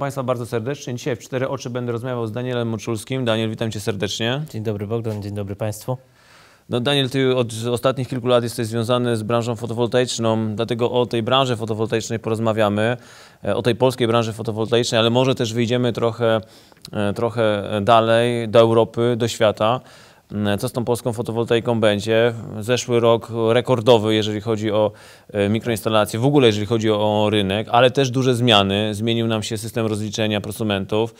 Państwa bardzo serdecznie. Dzisiaj w Cztery Oczy będę rozmawiał z Danielem Moczulskim. Daniel, witam Cię serdecznie. Dzień dobry Bogdan, dzień dobry Państwu. No Daniel, Ty od ostatnich kilku lat jesteś związany z branżą fotowoltaiczną, dlatego o tej branży fotowoltaicznej porozmawiamy, e, o tej polskiej branży fotowoltaicznej, ale może też wyjdziemy trochę, e, trochę dalej, do Europy, do świata. E, co z tą polską fotowoltaiką będzie. Zeszły rok rekordowy, jeżeli chodzi o e, mikroinstalacje, w ogóle jeżeli chodzi o rynek, ale też duże zmiany. Zmienił nam się system rozliczenia prosumentów.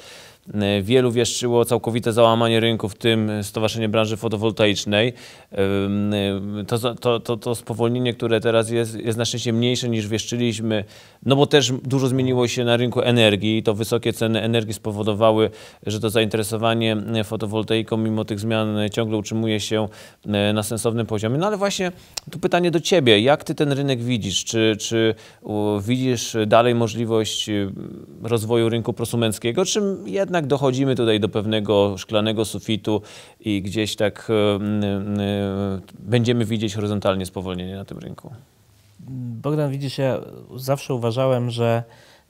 E, wielu wieszczyło całkowite załamanie rynku, w tym Stowarzyszenie Branży Fotowoltaicznej. E, e, to, to, to, to spowolnienie, które teraz jest, jest na szczęście mniejsze niż wieszczyliśmy, no bo też dużo zmieniło się na rynku energii i to wysokie ceny energii spowodowały, że to zainteresowanie fotowoltaiką mimo tych zmian ciągle utrzymuje się na sensownym poziomie. No ale właśnie tu pytanie do Ciebie, jak Ty ten rynek widzisz? Czy, czy widzisz dalej możliwość rozwoju rynku prosumenckiego, czym jednak jednak dochodzimy tutaj do pewnego szklanego sufitu i gdzieś tak e, e, będziemy widzieć horyzontalnie spowolnienie na tym rynku. Bogdan, widzisz, ja zawsze uważałem, że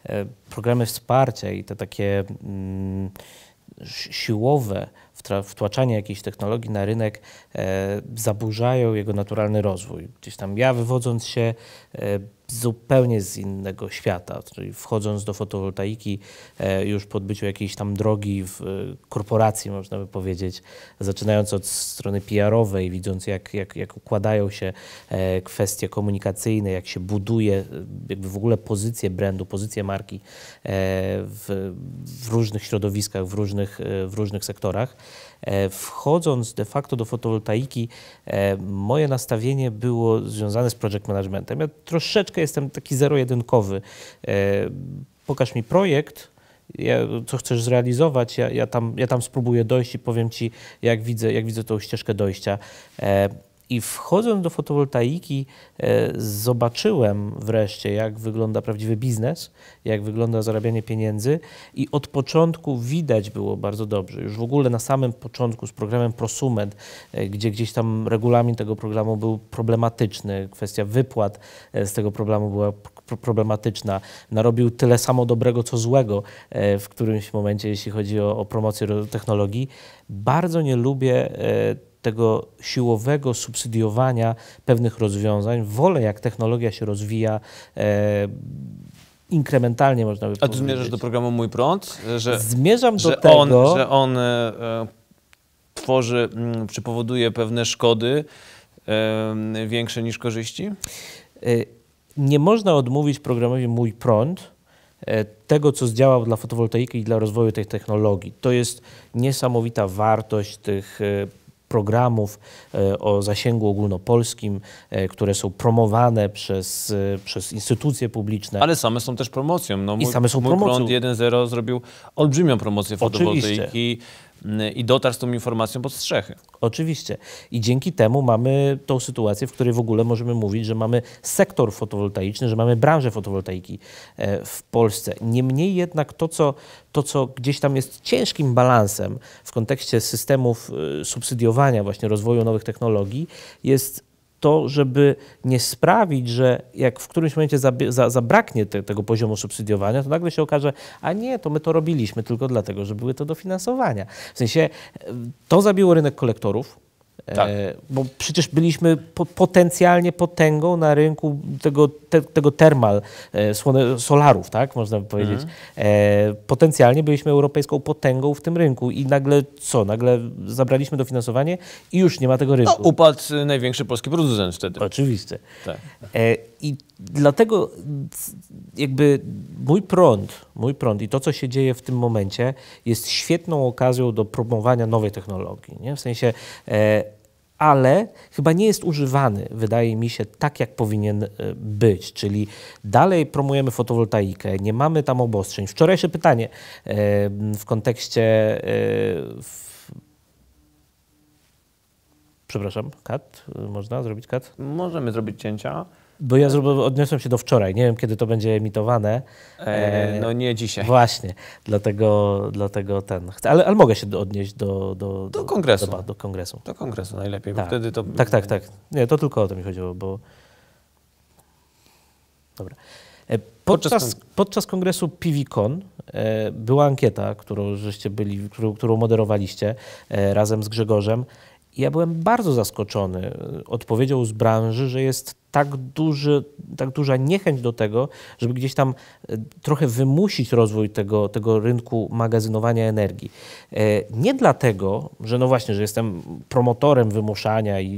e, programy wsparcia i te takie mm, siłowe wtłaczanie jakiejś technologii na rynek e, zaburzają jego naturalny rozwój. Gdzieś tam ja wywodząc się e, zupełnie z innego świata, czyli wchodząc do fotowoltaiki e, już po odbyciu jakiejś tam drogi w e, korporacji, można by powiedzieć, zaczynając od strony PR-owej, widząc jak, jak, jak układają się e, kwestie komunikacyjne, jak się buduje e, jakby w ogóle pozycję brandu, pozycję marki w, w różnych środowiskach, w różnych, w różnych sektorach, E, wchodząc de facto do fotowoltaiki, e, moje nastawienie było związane z project managementem. Ja troszeczkę jestem taki zero-jedynkowy. E, pokaż mi projekt, co chcesz zrealizować, ja, ja, tam, ja tam spróbuję dojść i powiem ci, jak widzę, jak widzę tą ścieżkę dojścia. I wchodząc do fotowoltaiki, e, zobaczyłem wreszcie, jak wygląda prawdziwy biznes, jak wygląda zarabianie pieniędzy, i od początku widać było bardzo dobrze. Już w ogóle na samym początku z programem Prosument, e, gdzie gdzieś tam regulamin tego programu był problematyczny, kwestia wypłat e, z tego programu była problematyczna. Narobił tyle samo dobrego, co złego w którymś momencie, jeśli chodzi o, o promocję technologii. Bardzo nie lubię tego siłowego subsydiowania pewnych rozwiązań. Wolę, jak technologia się rozwija. E, inkrementalnie można by powiedzieć. A ty zmierzasz do programu Mój Prąd? Że, Zmierzam do że tego. On, że on e, e tworzy, m, mm, czy powoduje pewne szkody e, większe niż korzyści? E, nie można odmówić programowi Mój Prąd e, tego, co zdziałał dla fotowoltaiki i dla rozwoju tej technologii. To jest niesamowita wartość tych programów e, o zasięgu ogólnopolskim, e, które są promowane przez, e, przez instytucje publiczne. Ale same są też promocją. No, mój, I same są mój promocją. Prąd 1.0 zrobił olbrzymią promocję fotowoltaiki. Oczywiście. Y, i dotarł z tą informacją pod strzechy. Oczywiście. I dzięki temu mamy tą sytuację, w której w ogóle możemy mówić, że mamy sektor fotowoltaiczny, że mamy branżę fotowoltaiki e, w Polsce. Niemniej jednak to, co, to, co gdzieś tam jest ciężkim balansem w kontekście systemów y, subsydiowania właśnie rozwoju nowych technologii, jest to, żeby nie sprawić, że jak w którymś momencie zabraknie te, tego poziomu subsydiowania, to nagle się okaże, a nie, to my to robiliśmy tylko dlatego, że były to dofinansowania. W sensie e, to zabiło rynek kolektorów, tak. E, bo przecież byliśmy po, potencjalnie potęgą na rynku tego, te, tego termal e, słone, solarów, tak można by powiedzieć. Mhm. E, potencjalnie byliśmy europejską potęgą w tym rynku i nagle co? Nagle zabraliśmy dofinansowanie i już nie ma tego rynku. No, upadł największy polski producent wtedy. Oczywiście. Tak. E, i dlatego jakby mój prąd, mój prąd i to, co się dzieje w tym momencie, jest świetną okazją do promowania nowej technologii. Nie? W sensie, e, ale chyba nie jest używany, wydaje mi się, tak jak powinien e, być. Czyli dalej promujemy fotowoltaikę, nie mamy tam obostrzeń. Wczorajsze pytanie e, w kontekście. E, w, przepraszam, kat? Można zrobić kat? Możemy zrobić cięcia. Bo ja odniosłem się do wczoraj. Nie wiem, kiedy to będzie emitowane. E, no nie dzisiaj. Właśnie. Dlatego, dlatego ten. Ale, ale mogę się odnieść do. Do, do kongresu. Do, do, kongresu. Do kongresu najlepiej, tak. wtedy to. Tak, tak, tak. Nie, to tylko o to mi chodziło, bo. Dobra. E, podczas, podczas kongresu PiwiCon e, była ankieta, którą żeście byli, którą, którą moderowaliście e, razem z Grzegorzem. Ja byłem bardzo zaskoczony e, odpowiedzią z branży, że jest tak, duży, tak duża niechęć do tego, żeby gdzieś tam e, trochę wymusić rozwój tego, tego rynku magazynowania energii. E, nie dlatego, że no właśnie, że jestem promotorem wymuszania i,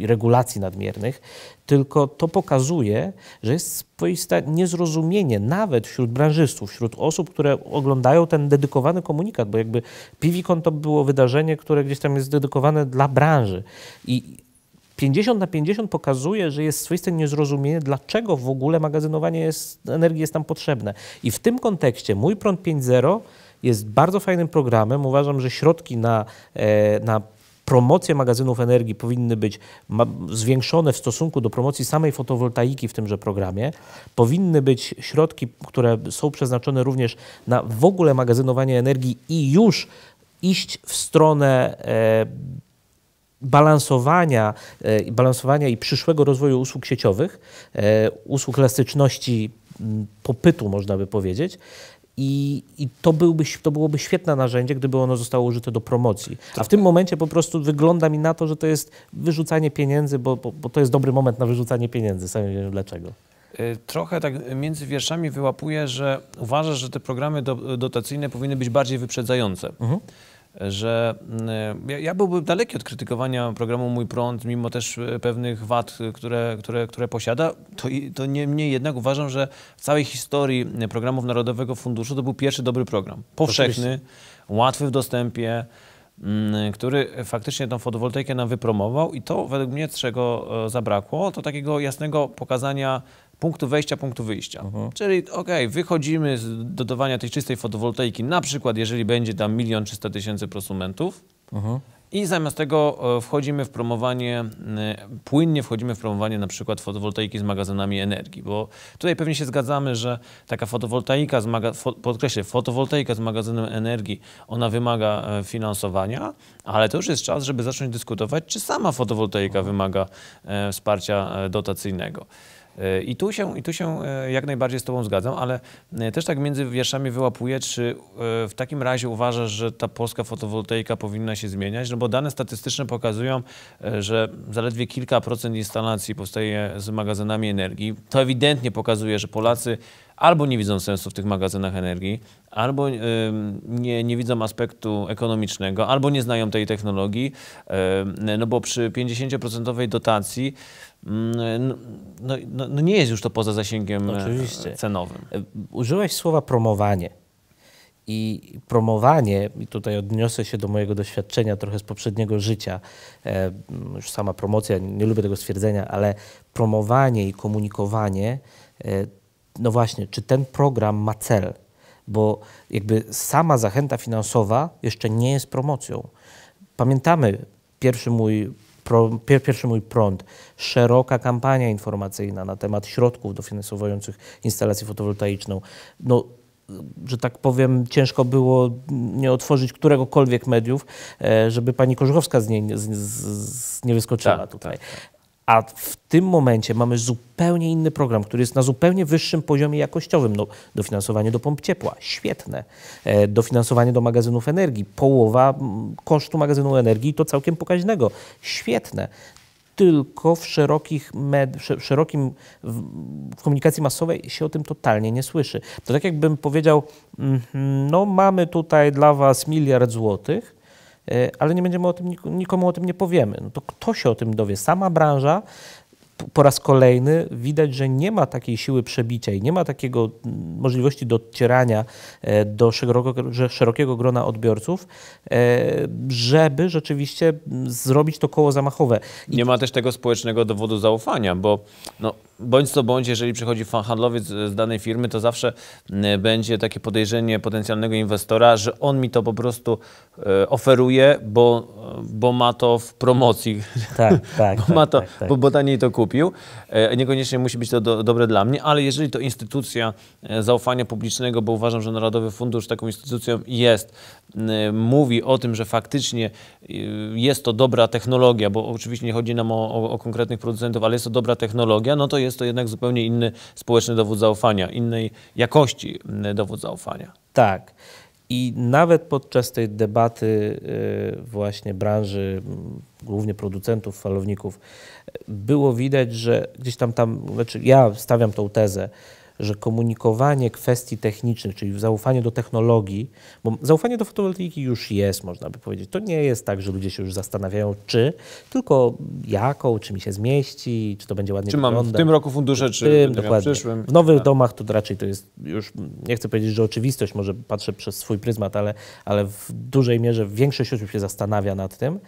i, regulacji nadmiernych, tylko to pokazuje, że jest swoiste niezrozumienie nawet wśród branżystów, wśród osób, które oglądają ten dedykowany komunikat, bo jakby Piwikon to było wydarzenie, które gdzieś tam jest dedykowane dla branży. I 50 na 50 pokazuje, że jest swoiste niezrozumienie, dlaczego w ogóle magazynowanie jest, energii jest tam potrzebne. I w tym kontekście mój prąd 5.0 jest bardzo fajnym programem. Uważam, że środki na, e, na magazynów energii powinny być zwiększone w stosunku do promocji samej fotowoltaiki w tymże programie. Powinny być środki, które są przeznaczone również na w ogóle magazynowanie energii i już iść w stronę e, balansowania, e, balansowania i przyszłego rozwoju usług sieciowych, e, usług elastyczności popytu, można by powiedzieć. I, i to, byłby, to byłoby świetne narzędzie, gdyby ono zostało użyte do promocji. A w tak. tym momencie po prostu wygląda mi na to, że to jest wyrzucanie pieniędzy, bo, bo, bo to jest dobry moment na wyrzucanie pieniędzy. Sam nie wiem dlaczego. E, trochę tak między wierszami wyłapuję, że uważasz, że te programy dotacyjne powinny być bardziej wyprzedzające. Mhm że mm, ja byłbym daleki od krytykowania programu Mój Prąd, mimo też e, pewnych wad, które, które, które posiada, to, to niemniej jednak uważam, że w całej historii e, programów Narodowego Funduszu to był pierwszy dobry program. Powszechny, Oczywiście. łatwy w dostępie, mm, który faktycznie tą fotowoltaikę nam wypromował i to według mnie czego e, zabrakło, to takiego jasnego pokazania punktu wejścia, punktu wyjścia. Uh mhm. -huh. Czyli okej, okay, wychodzimy z dodawania tej czystej fotowoltaiki, na przykład jeżeli będzie tam milion trzysta tysięcy prosumentów uh mhm. -huh. i zamiast tego e, wchodzimy w promowanie, e, płynnie wchodzimy w promowanie na przykład fotowoltaiki z magazynami energii, bo tutaj pewnie się zgadzamy, że taka fotowoltaika, z maga- fo podkreślę, fotowoltaika z magazynem energii, ona wymaga e, finansowania, ale to już jest czas, żeby zacząć dyskutować, czy sama fotowoltaika uh mhm. -huh. wymaga wsparcia dotacyjnego. E, I tu, się, I tu się e, jak najbardziej z Tobą zgadzam, ale e, też tak między wierszami wyłapuję, czy w takim razie uważasz, że ta polska fotowoltaika powinna się zmieniać? No bo dane statystyczne pokazują, że zaledwie kilka procent instalacji powstaje z magazynami energii. To ewidentnie pokazuje, że Polacy albo nie widzą sensu w tych magazynach energii, albo y, nie, nie widzą aspektu ekonomicznego, albo nie znają tej technologii, y, no bo przy 50% dotacji mm, no, no, no, nie jest już to poza zasięgiem e, Oczywiście. cenowym. E, użyłeś słowa promowanie. I promowanie, i tutaj odniosę się do mojego doświadczenia trochę z poprzedniego życia, e, już sama promocja, nie lubię tego stwierdzenia, ale promowanie i komunikowanie no właśnie, czy ten program ma cel? Bo jakby sama zachęta finansowa jeszcze nie jest promocją. Pamiętamy pierwszy mój, pro, pierwszy mój prąd, szeroka kampania informacyjna na temat środków dofinansowujących instalację fotowoltaiczną. No, że tak powiem, ciężko było nie otworzyć któregokolwiek mediów, e, żeby pani Korzuchowska z niej z, z, nie wyskoczyła tak, tutaj. Tak, tak a w tym momencie mamy zupełnie inny program, który jest na zupełnie wyższym poziomie jakościowym. No, dofinansowanie do pomp ciepła, świetne. E, dofinansowanie do magazynów energii, połowa kosztu magazynu energii to całkiem pokaźnego, świetne. Tylko w, szerokich med, w szerokim w komunikacji masowej się o tym totalnie nie słyszy. To tak jakbym powiedział, mhm, no mamy tutaj dla was miliard złotych, E, ale nie będziemy o tym, nikomu o tym nie powiemy. No to kto się o tym dowie? Sama branża po raz kolejny widać, że nie ma takiej siły przebicia i nie ma takiego możliwości docierania e, do szerokiego grona odbiorców, e, żeby rzeczywiście zrobić to koło zamachowe. I nie ma też tego społecznego dowodu zaufania, bo no, bądź co bądź, jeżeli przychodzi handlowiec z danej firmy, to zawsze mm, będzie takie podejrzenie potencjalnego inwestora, że on mi to po prostu e, oferuje, bo, e, bo ma to w promocji. Tak, tak. bo, tak, ma to, tak, tak. Bo, bo taniej to kupił. E, niekoniecznie musi być to do, dobre dla mnie, ale jeżeli to instytucja zaufania publicznego, bo uważam, że Narodowy Fundusz taką instytucją jest, Y, mówi o tym, że faktycznie y, jest to dobra technologia, bo oczywiście nie chodzi nam o, o, o, konkretnych producentów, ale jest to dobra technologia, no to jest to jednak zupełnie inny społeczny dowód zaufania, innej jakości y, dowód zaufania. Tak. I nawet podczas tej debaty właśnie branży, mm, głównie producentów falowników, było widać, że gdzieś tam tam, znaczy ja stawiam tą tezę, że komunikowanie kwestii technicznych, czyli zaufanie do technologii, bo zaufanie do fotowoltaiki już jest, można by powiedzieć. To nie jest tak, że ludzie się już zastanawiają czy, tylko jaką, czy mi się zmieści, czy to będzie ładnie czy wyglądać. Czy mam w tym roku fundusze, czy tym, dokładnie. w W nowych tak. domach to raczej to jest już, nie chcę powiedzieć, że oczywistość, może patrzę przez swój pryzmat, ale, ale w dużej mierze większość osób się zastanawia nad tym.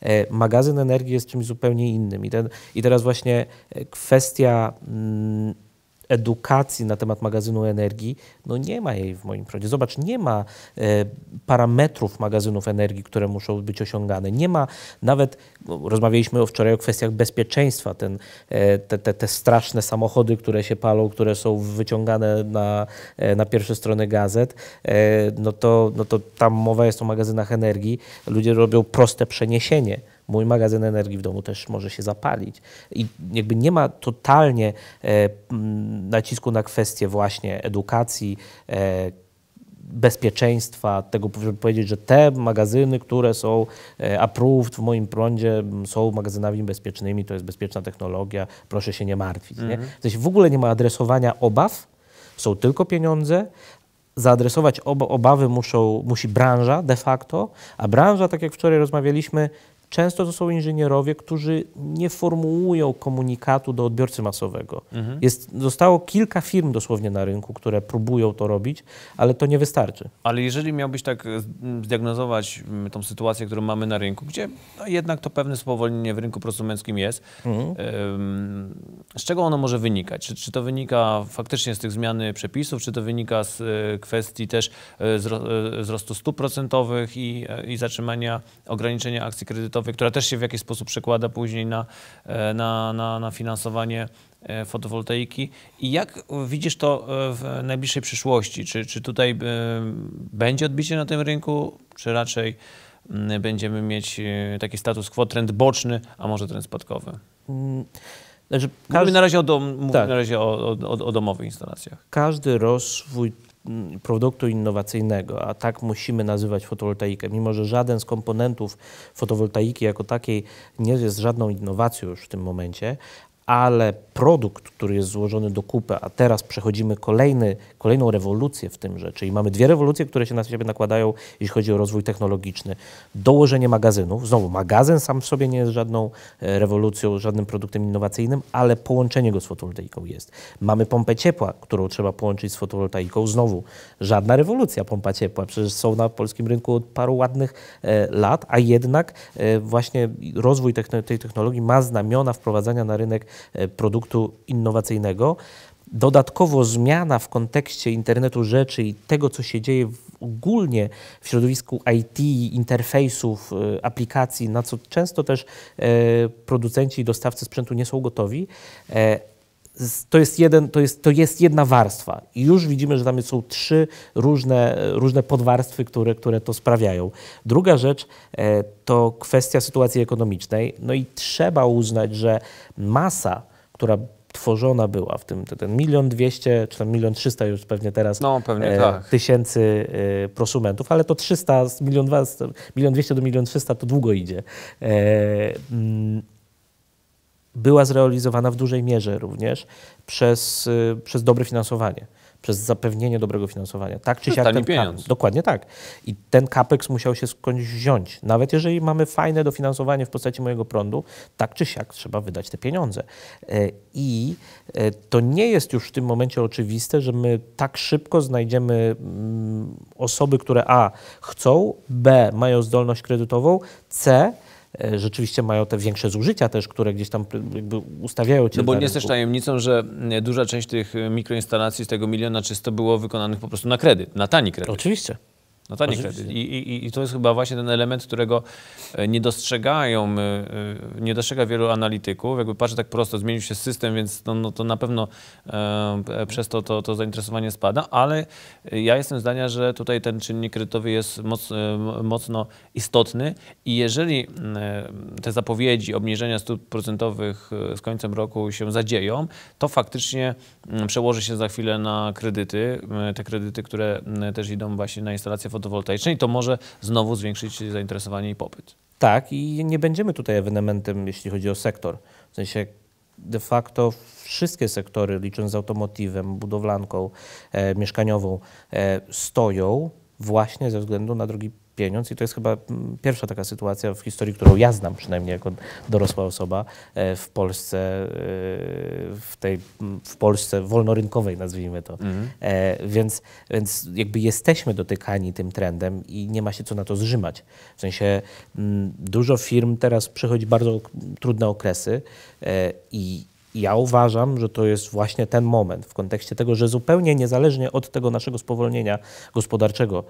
E, magazyn energii jest czymś zupełnie innym. I, ten, i teraz właśnie e, kwestia mm, edukacji na temat magazynu energii, no nie ma jej w moim prądzie. Zobacz, nie ma e, parametrów magazynów energii, które muszą być osiągane. Nie ma nawet, no, rozmawialiśmy o wczoraj o kwestiach bezpieczeństwa, ten, e, te, te, te straszne samochody, które się palą, które są wyciągane na, e, na pierwsze strony gazet, no to, no to tam mowa jest o magazynach energii. Ludzie robią proste przeniesienie mój magazyn energii w domu też może się zapalić. I jakby nie ma totalnie e, nacisku na kwestie właśnie edukacji, e, bezpieczeństwa, tego, żeby powiedzieć, że te magazyny, które są e, approved w moim prądzie, są magazynami bezpiecznymi, to jest bezpieczna technologia, proszę się nie martwić. Mhm. Nie? W, sensie w ogóle nie ma adresowania obaw, są tylko pieniądze, zaadresować obawy muszą, musi branża de facto, a branża, tak jak wczoraj rozmawialiśmy, Często to są inżynierowie, którzy nie formułują komunikatu do odbiorcy masowego. Mhm. Jest, zostało kilka firm dosłownie na rynku, które próbują to robić, ale to nie wystarczy. Ale jeżeli miałbyś tak e, zdiagnozować tą sytuację, którą mamy na rynku, gdzie no jednak to pewne spowolnienie w rynku prosumenckim jest, mhm. z czego ono może wynikać? Czy, czy to wynika faktycznie z tych zmiany przepisów, czy to wynika z e, kwestii też e, wzrostu stóp procentowych i, i zatrzymania ograniczenia akcji kredytowych? która też się w jakiś sposób przekłada później na, e, na, na, na finansowanie e, fotowoltaiki. I jak widzisz to e, w najbliższej przyszłości? Czy, czy tutaj będzie odbicie na tym rynku, czy raczej mm, będziemy mieć taki status quo, trend boczny, a może trend spadkowy? Mm. Znaczy, każdy... Mówimy na razie, o, dom, tak. na razie o, o, o, domowych instalacjach. Każdy rozwój produktu innowacyjnego, a tak musimy nazywać fotowoltaikę, mimo że żaden z komponentów fotowoltaiki jako takiej nie jest żadną innowacją już w tym momencie, ale produkt, który jest złożony do kupy, a teraz przechodzimy kolejny kolejną rewolucję w rzeczy. I mamy dwie rewolucje, które się na siebie nakładają, jeśli chodzi o rozwój technologiczny. Dołożenie magazynów, znowu magazyn sam w sobie nie jest żadną e, rewolucją, żadnym produktem innowacyjnym, ale połączenie go z fotowoltaiką jest. Mamy pompę ciepła, którą trzeba połączyć z fotowoltaiką, znowu żadna rewolucja pompa ciepła, przecież są na polskim rynku od paru ładnych e, lat, a jednak e, właśnie rozwój tej technologii ma znamiona wprowadzania na rynek produktu innowacyjnego. Dodatkowo zmiana w kontekście internetu rzeczy i tego, co się dzieje w, ogólnie w środowisku IT, interfejsów, y, aplikacji, na co często też e, producenci i dostawcy sprzętu nie są gotowi, e, to jest, jeden, to, jest, to jest jedna warstwa. I już widzimy, że tam są trzy różne, e, różne podwarstwy, które, które to sprawiają. Druga rzecz to kwestia sytuacji ekonomicznej. No i trzeba uznać, że masa, która tworzona była w tym ten milion dwieście, czy tam milion trzysta już pewnie teraz no, pewnie e, tak. tysięcy e, prosumentów, ale to 300, milion, milion dwieście do milion trzysta to długo idzie. E, m, mm, była zrealizowana w dużej mierze również przez, e, przez dobre finansowanie przez zapewnienie dobrego finansowania. Tak czy siak. Ten pieniądz. Dokładnie tak. I ten kapeks musiał się skądś wziąć. Nawet jeżeli mamy fajne dofinansowanie w postaci mojego prądu, tak czy siak trzeba wydać te pieniądze. E, I e, to nie jest już w tym momencie oczywiste, że my tak szybko znajdziemy mm, osoby, które A chcą, B mają zdolność kredytową, C E, rzeczywiście mają te większe zużycia też, które gdzieś tam ustawiają cię. No bo nie jest też tajemnicą, że e, duża część tych mikroinstalacji z tego miliona czysto było wykonanych po prostu na kredyt, na tani kredyt. Oczywiście. No tanie kredyt. I, i, I to jest chyba właśnie ten element, którego e, nie dostrzegają, e, e, nie dostrzega wielu analityków. Jakby patrzę tak prosto, zmienił się system, więc no, no to na pewno e, przez to, to to zainteresowanie spada, ale ja jestem zdania, że tutaj ten czynnik kredytowy jest moc, mocno istotny i jeżeli mm, te zapowiedzi obniżenia stóp procentowych z końcem roku się zadzieją, to faktycznie mm, przełoży się za chwilę na kredyty, te kredyty, które mm, też idą właśnie na instalację fotowoltaicznej, to może znowu zwiększyć zainteresowanie i popyt. Tak, i nie będziemy tutaj ewenementem, jeśli chodzi o sektor. W sensie de facto wszystkie sektory, licząc z automotywem, budowlanką, e, mieszkaniową, e, stoją właśnie ze względu na drogi pieniądz i to jest chyba mm, pierwsza taka sytuacja w historii, którą ja znam przynajmniej jako dorosła osoba e, w Polsce, e, w tej mm, w Polsce wolnorynkowej nazwijmy to. Mhm. E, więc, więc jakby jesteśmy dotykani tym trendem i nie ma się co na to zrzymać. W sensie mm, dużo firm teraz przechodzi bardzo trudne okresy i ja uważam, że to jest właśnie ten moment w kontekście tego, że zupełnie niezależnie od tego naszego spowolnienia gospodarczego,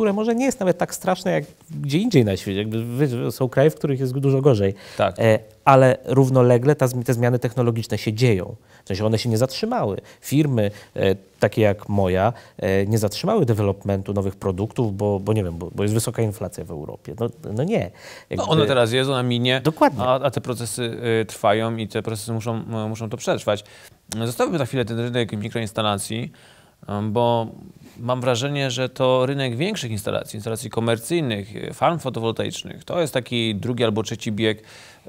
które może nie jest nawet tak straszne jak gdzie indziej na świecie. Jakby są kraje, w których jest dużo gorzej. Tak. E, ale równolegle te zmiany technologiczne się dzieją. W sensie one się nie zatrzymały. Firmy e, takie jak moja e, nie zatrzymały developmentu nowych produktów, bo, bo nie wiem, bo, bo jest wysoka inflacja w Europie. No, no nie. No, Jakby... No ona teraz jest, ona minie. Dokładnie. A, a te procesy y, trwają i te procesy muszą, no, muszą to przetrwać. Zostawmy na chwilę ten rynek mikroinstalacji, bo mam wrażenie, że to rynek większych instalacji, instalacji komercyjnych, farm fotowoltaicznych, to jest taki drugi albo trzeci bieg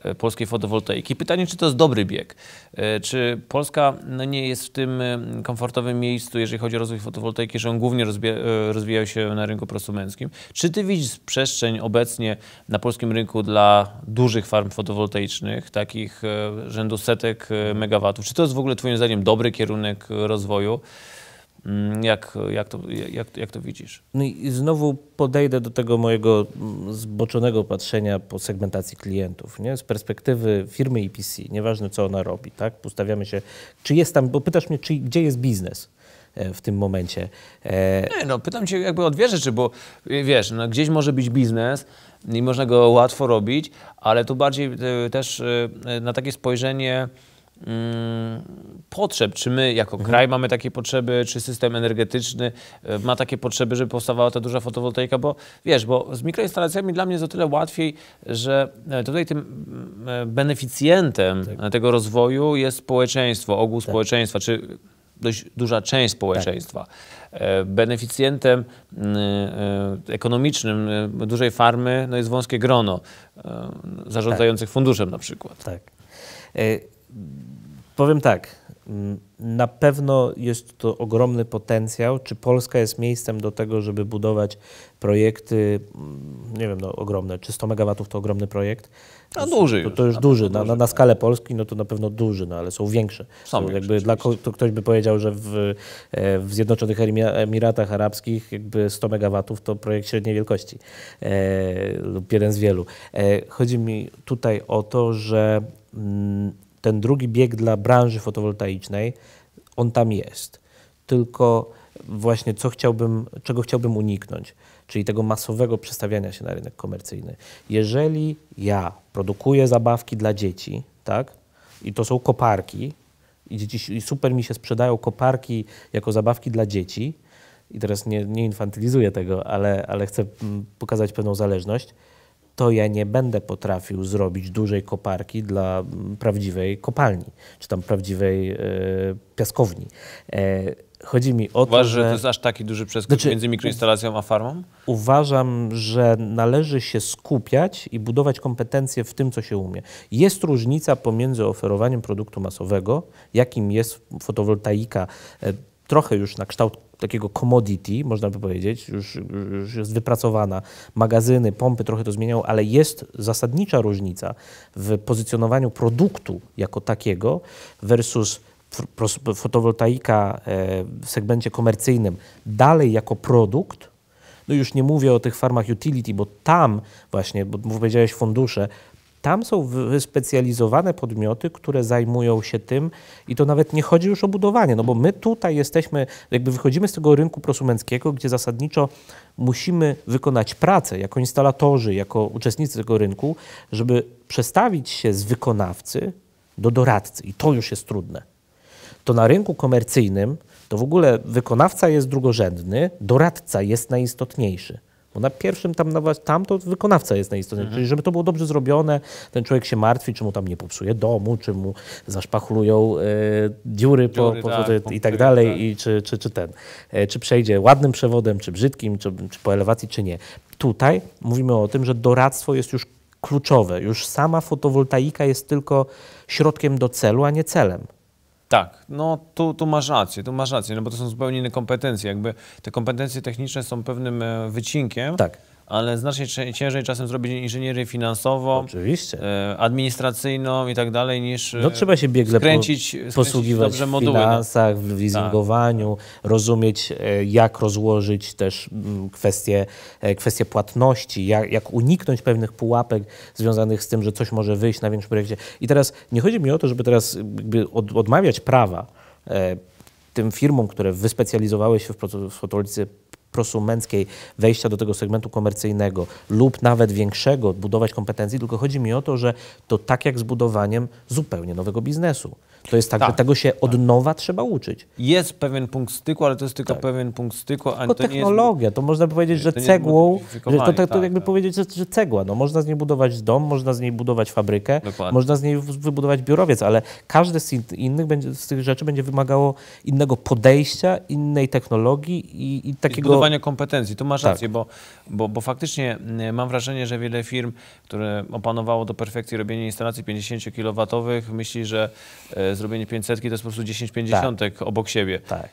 e, polskiej fotowoltaiki. Pytanie, czy to jest dobry bieg? E, czy Polska no, nie jest w tym e, komfortowym miejscu, jeżeli chodzi o rozwój fotowoltaiki, że on głównie rozwija, rozwijał się na rynku prosumenckim? Czy ty widzisz przestrzeń obecnie na polskim rynku dla dużych farm fotowoltaicznych, takich rzędu setek megawatów? Czy to jest w ogóle twoim zdaniem dobry kierunek rozwoju? Mm, jak, jak, to, jak, jak to widzisz? No i znowu podejdę do tego mojego mm, zboczonego patrzenia po segmentacji klientów, nie? z perspektywy firmy EPC, nieważne co ona robi, tak? Ustawiamy się, czy jest tam, bo pytasz mnie, czy, gdzie jest biznes e, w tym momencie. E, nie, no pytam cię jakby o dwie rzeczy, bo e, wiesz, no, gdzieś może być biznes i można go łatwo robić, ale tu bardziej też na takie spojrzenie Mm, potrzeb. Czy my jako mhm. kraj mamy takie potrzeby, czy system energetyczny e, ma takie potrzeby, żeby powstawała ta duża fotowoltaika, bo wiesz, bo z mikroinstalacjami dla mnie jest o tyle łatwiej, że e, tutaj tym mm, e, beneficjentem tak. tego rozwoju jest społeczeństwo, ogół tak. społeczeństwa, czy dość duża część tak. społeczeństwa. Tak. Beneficjentem mm, ekonomicznym dużej farmy no jest wąskie grono zarządzających tak. funduszem na przykład. Tak Powiem tak, na pewno jest to ogromny potencjał. Czy Polska jest miejscem do tego, żeby budować projekty, nie wiem, no, ogromne, czy 100 MW to ogromny projekt? No duży. To, to już na duży, na, na, na, tak. skalę Polski no to na pewno duży, no, ale są większe. Są to, jakby dla, to ktoś by powiedział, że w, e, w Zjednoczonych Emiratach Arabskich jakby 100 MW to projekt średniej wielkości e, lub jeden z wielu. E, chodzi mi tutaj o to, że mm, ten drugi bieg dla branży fotowoltaicznej, on tam jest. Tylko właśnie co chciałbym, czego chciałbym uniknąć, czyli tego masowego przestawiania się na rynek komercyjny. Jeżeli ja produkuję zabawki dla dzieci, tak, i to są koparki, i, dzieci, super mi się sprzedają koparki jako zabawki dla dzieci, i teraz nie, nie infantylizuję tego, ale, ale chcę mm, pokazać pewną zależność, to ja nie będę potrafił zrobić dużej koparki dla mm, prawdziwej kopalni, czy tam prawdziwej e, piaskowni. E, chodzi mi o to, Uważasz, że, że to jest aż taki duży przeskok znaczy, między mikroinstalacją a farmą? Uważam, że należy się skupiać i budować kompetencje w tym, co się umie. Jest różnica pomiędzy oferowaniem produktu masowego, jakim jest fotowoltaika, e, trochę już na kształt takiego commodity, można by powiedzieć, już, już jest wypracowana. Magazyny, pompy trochę to zmieniają, ale jest zasadnicza różnica w pozycjonowaniu produktu jako takiego versus fotowoltaika e, w segmencie komercyjnym dalej jako produkt, no już nie mówię o tych farmach utility, bo tam właśnie, bo powiedziałeś fundusze, tam są wyspecjalizowane podmioty, które zajmują się tym i to nawet nie chodzi już o budowanie, no bo my tutaj jesteśmy, jakby wychodzimy z tego rynku prosumenckiego, gdzie zasadniczo musimy wykonać pracę jako instalatorzy, jako uczestnicy tego rynku, żeby przestawić się z wykonawcy do doradcy i to już jest trudne. To na rynku komercyjnym to w ogóle wykonawca jest drugorzędny, doradca jest najistotniejszy. Bo na pierwszym tam, tam to wykonawca jest najistotniejszy. Mhm. Czyli żeby to było dobrze zrobione, ten człowiek się martwi, czy mu tam nie popsuje domu, czy mu zaszpachlują e, dziury, dziury po, po, tak, i tak dalej, tak. i czy, czy, czy ten, e, czy przejdzie ładnym przewodem, czy brzydkim, czy, czy po elewacji, czy nie. Tutaj mówimy o tym, że doradztwo jest już kluczowe. Już sama fotowoltaika jest tylko środkiem do celu, a nie celem. Tak, no tu, tu masz rację, tu masz rację, no bo to są zupełnie inne kompetencje. Jakby te kompetencje techniczne są pewnym e, wycinkiem. Tak ale znacznie ciężej czasem zrobić inżynierię finansową, Oczywiście. E, administracyjną i tak dalej, niż no, e, trzeba się biegle skręcić, posługiwać w no. finansach, w leasingowaniu, tak. rozumieć e, jak rozłożyć też kwestie, kwestie płatności, jak, jak uniknąć pewnych pułapek związanych z tym, że coś może wyjść na większym projekcie. I teraz nie chodzi mi o to, żeby teraz od, odmawiać prawa tym firmom, które wyspecjalizowały się w fotolicy prosumenckiej, wejścia do tego segmentu komercyjnego lub nawet większego, budować kompetencji, tylko chodzi mi o to, że to tak jak z budowaniem zupełnie nowego biznesu. To jest tak, tak. że tego się od tak. nowa trzeba uczyć. Jest pewien punkt styku, ale to jest tylko tak. pewien punkt styku. A tylko to technologia, jest... to można powiedzieć, że to cegłą, że to, to, jakby tak. powiedzieć, tak. że, że, cegła. No, można z niej budować dom, można z niej budować fabrykę, Dokładnie. można z niej wybudować biurowiec, ale każde z innych będzie, z tych rzeczy będzie wymagało innego podejścia, innej technologii i, i takiego... I budowania kompetencji, tu masz tak. rację, bo, bo, bo faktycznie mm, mam wrażenie, że wiele firm, które opanowało do perfekcji robienie instalacji 50 kW myśli, że e, zrobienie 500 to jest po prostu 10 pięćdziesiątek tak. obok siebie. Tak.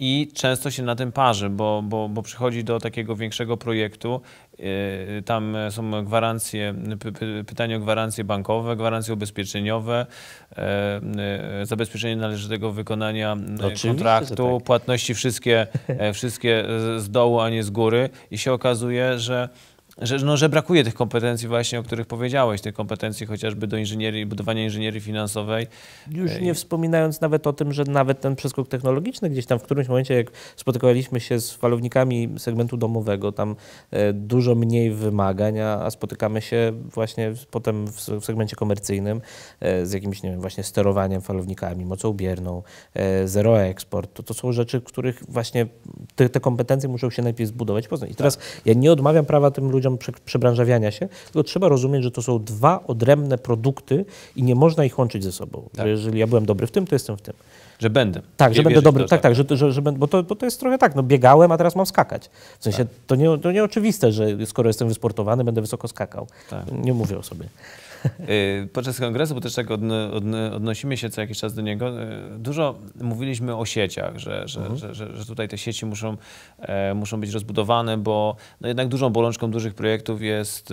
I często się na tym parzy, bo, bo, bo przychodzi do takiego większego projektu, y, tam są gwarancje, pytanie o gwarancje bankowe, gwarancje ubezpieczeniowe, y, zabezpieczenie należytego wykonania y, Oczywiście, kontraktu, tak. płatności wszystkie, e, wszystkie z dołu, a nie z góry i się okazuje, że że, no, że brakuje tych kompetencji właśnie, o których powiedziałeś, tych kompetencji chociażby do inżynierii, budowania inżynierii finansowej. Już nie wspominając nawet o tym, że nawet ten przeskok technologiczny gdzieś tam w którymś momencie, jak spotykaliśmy się z falownikami segmentu domowego, tam e, dużo mniej wymagań, a spotykamy się właśnie potem w segmencie komercyjnym e, z jakimś, nie wiem, właśnie sterowaniem falownikami, mocą bierną, e, zero eksport. To, to są rzeczy, których właśnie te, te kompetencje muszą się najpierw zbudować, poznać. I teraz tak. ja nie odmawiam prawa tym ludziom, metodą przebranżawiania się, tylko trzeba rozumieć, że to są dwa odrębne produkty i nie można ich łączyć ze sobą. Tak. Że jeżeli ja byłem dobry w tym, to jestem w tym. Że będę. Tak, że będę dobry. Tak, tak, że, tak, tak. że, że, bo, to, bo to jest trochę tak, no biegałem, a teraz mam skakać. W sensie tak. to, nie, to nieoczywiste, że skoro jestem wysportowany, będę wysoko skakał. Tak. Nie mówię o sobie. Y, podczas kongresu, bo też tak odnosimy się co jakiś czas do niego, y, dużo mówiliśmy o sieciach, że, że, mhm. że, że, że, tutaj te sieci muszą, e, muszą być rozbudowane, bo no jednak dużą bolączką dużych projektów jest,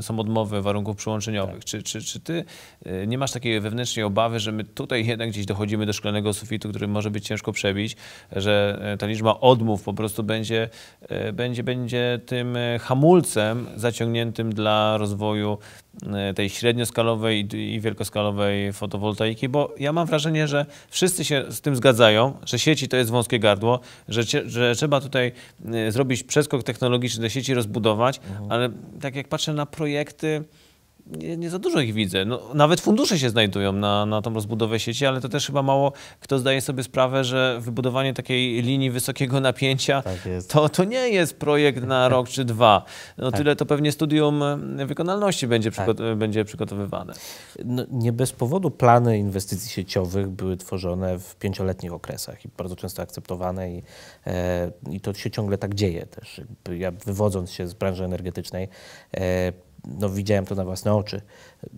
są odmowy warunków przyłączeniowych. Tak. Czy, czy, czy ty y, nie masz takiej wewnętrznej obawy, że my tutaj jednak gdzieś dochodzimy do szklanego sufitu, który może być ciężko przebić, że e, ta liczba odmów po prostu będzie, e, będzie, będzie tym hamulcem zaciągniętym dla rozwoju E, tej średnioskalowej i wielkoskalowej fotowoltaiki, bo ja mam wrażenie, że wszyscy się z tym zgadzają, że sieci to jest wąskie gardło, że, że trzeba tutaj e, zrobić przeskok technologiczny, te sieci rozbudować, mhm. ale tak jak patrzę na projekty, nie, nie, za dużo ich widzę. No, nawet fundusze się znajdują na, na tą rozbudowę sieci, ale to też chyba mało kto zdaje sobie sprawę, że wybudowanie takiej linii wysokiego napięcia tak to, to nie jest projekt na rok czy dwa. No, tak. Tyle to pewnie studium wykonalności będzie, tak. będzie przygotowywane. No, nie bez powodu plany inwestycji sieciowych były tworzone w pięcioletnich okresach i bardzo często akceptowane i, e, i to się ciągle tak dzieje też. ja wywodząc się z branży energetycznej, e, no, widziałem to na własne oczy.